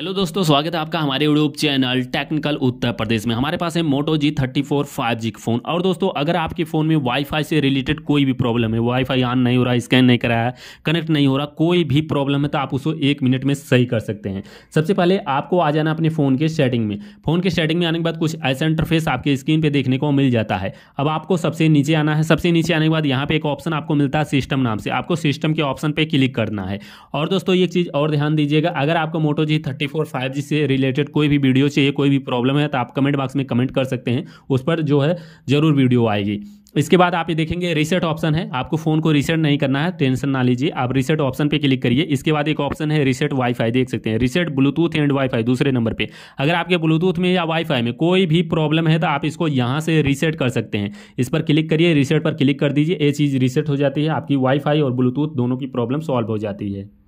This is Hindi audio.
हेलो दोस्तों स्वागत है आपका हमारे YouTube channel technical Uttar Pradesh में हमारे पास है Moto G thirty four five G phone और दोस्तों अगर आपके फ़ोन में वाईफाई से रिलेटेड कोई भी प्रॉब्लम है वाईफाई ऑन नहीं हो रहा स्कैन नहीं रहा है कनेक्ट नहीं हो रहा कोई भी प्रॉब्लम है तो आप उसको एक मिनट में सही कर सकते हैं सबसे पहले आपको आ जाना अपने फ़ोन के सेटिंग में फ़ोन के सेटिंग में आने के बाद कुछ ऐसा इंटरफेस आपके स्क्रीन पर देखने को मिल जाता है अब आपको सबसे नीचे आना है सबसे नीचे आने के बाद यहाँ पे एक ऑप्शन आपको मिलता है सिस्टम नाम से आपको सिस्टम के ऑप्शन पर क्लिक करना है और दोस्तों एक चीज़ और ध्यान दीजिएगा अगर आपको Moto G thirty four five G से रिलेटेड कोई भी वीडियो चाहिए कोई भी प्रॉब्लम है तो आप कमेंट बॉक्स में कमेंट कर सकते हैं उस पर जो है ज़रूर वीडियो आएगी इसके बाद आप ये देखेंगे रीसेट ऑप्शन है आपको फ़ोन को रीसेट नहीं करना है टेंशन ना लीजिए आप रीसेट ऑप्शन पे क्लिक करिए इसके बाद एक ऑप्शन है रीसेट वाईफाई देख सकते हैं रीसेट ब्लूटूथ एंड वाईफाई दूसरे नंबर पे अगर आपके ब्लूटूथ में या वाईफाई में कोई भी प्रॉब्लम है तो आप इसको यहाँ से रीसेट कर सकते हैं इस पर क्लिक करिए रीसेट पर क्लिक कर दीजिए ये चीज़ रीसेट हो जाती है आपकी वाईफाई और ब्लूटूथ दोनों की प्रॉब्लम सॉल्व हो जाती है